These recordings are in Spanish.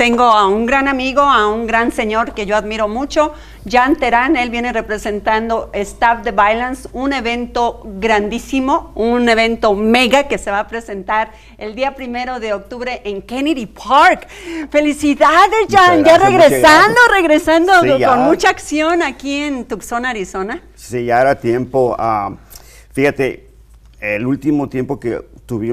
Tengo a un gran amigo, a un gran señor que yo admiro mucho, Jan Terán, él viene representando Staff the Violence, un evento grandísimo, un evento mega que se va a presentar el día primero de octubre en Kennedy Park. Felicidades, Jan, ya regresando, regresando con mucha acción aquí en Tucson, Arizona. Sí, ya era tiempo. Ah, fíjate, el último tiempo que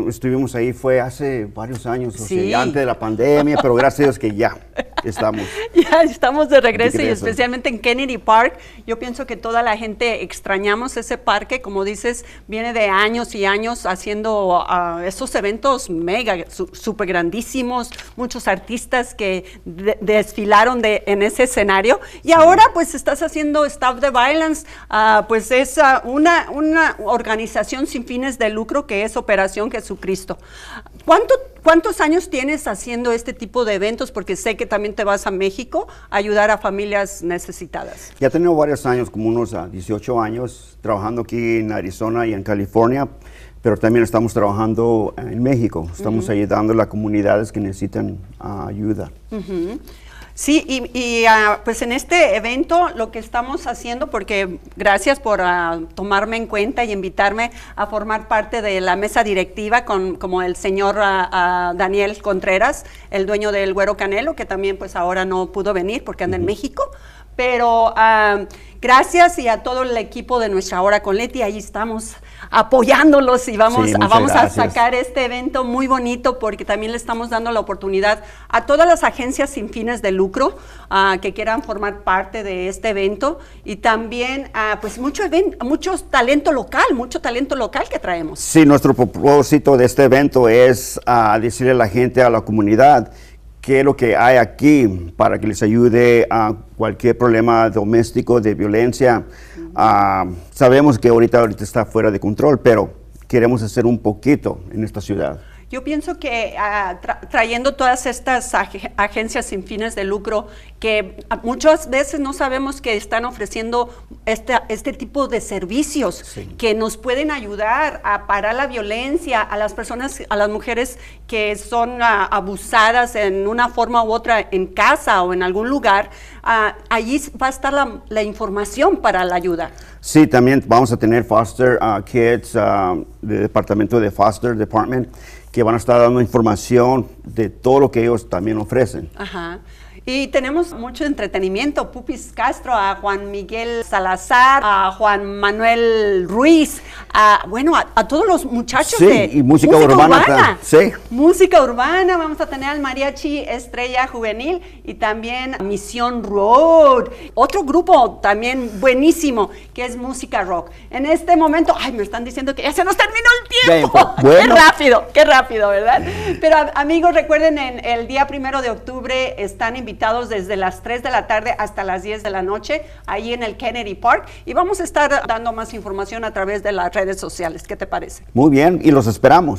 estuvimos ahí, fue hace varios años, o sea, antes de la pandemia, pero gracias a Dios que ya. estamos. ya estamos de regreso, y especialmente en Kennedy Park. Yo pienso que toda la gente extrañamos ese parque, como dices, viene de años y años haciendo ah, esos eventos mega, súper grandísimos, muchos artistas que desfilaron de, en ese escenario. Y ahora pues estás haciendo Stop the Violence, ah, pues es ah, una, una organización sin fines de lucro que es Operación Jesucristo. ¿Cuánto, ¿Cuántos años tienes haciendo este tipo de eventos? Porque sé que también te vas a México a ayudar a familias necesitadas. Ya tenido varios años, como unos 18 años, trabajando aquí en Arizona y en California, pero también estamos trabajando en México. Estamos ayudando a las comunidades que necesitan ah, ayuda. Sí, y, ah, pues en este evento lo que estamos haciendo, porque gracias por ah, tomarme en cuenta y invitarme a formar parte de la mesa directiva con como el señor ah, Daniel Contreras, el dueño del Güero Canelo, que también pues ahora no pudo venir porque anda en México, pero gracias y a todo el equipo de Nuestra Hora con Leti, ahí estamos apoyándolos y vamos, a, vamos a sacar este evento muy bonito porque también le estamos dando la oportunidad a todas las agencias sin fines de lucro ah, que quieran formar parte de este evento y también a ah, pues mucho, mucho talento local, mucho talento local que traemos. Sí, nuestro propósito de este evento es ah, decirle a la gente, a la comunidad, qué es lo que hay aquí para que les ayude a cualquier problema doméstico de violencia. Ah, sabemos que ahorita, ahorita está fuera de control, pero queremos hacer un poquito en esta ciudad. Yo pienso que ah, trayendo todas estas agencias sin fines de lucro que muchas veces no sabemos que están ofreciendo este este tipo de servicios que nos pueden ayudar a parar la violencia a las personas, a las mujeres que son ah, abusadas en una forma u otra en casa o en algún lugar. Ah, allí va a estar la, información para la ayuda. Sí, también vamos a tener foster kids, el departamento de foster department que van a estar dando información de todo lo que ellos también ofrecen. Y tenemos mucho entretenimiento, Pupis Castro, a Juan Miguel Salazar, a Juan Manuel Ruiz, a, bueno, a, todos los muchachos sí, de música, urbana. Sí. Música urbana, vamos a tener al Mariachi Estrella Juvenil y también Misión Road, otro grupo también buenísimo que es música rock. En este momento, ay, me están diciendo que ya se nos terminó el tiempo. Qué rápido, qué rápido, ¿verdad? Pero amigos, recuerden, en el día primero de octubre están invitados desde las 3 de la tarde hasta las 10 de la noche, ahí en el Kennedy Park. Y vamos a estar dando más información a través de las redes sociales. ¿Qué te parece? Muy bien, y los esperamos.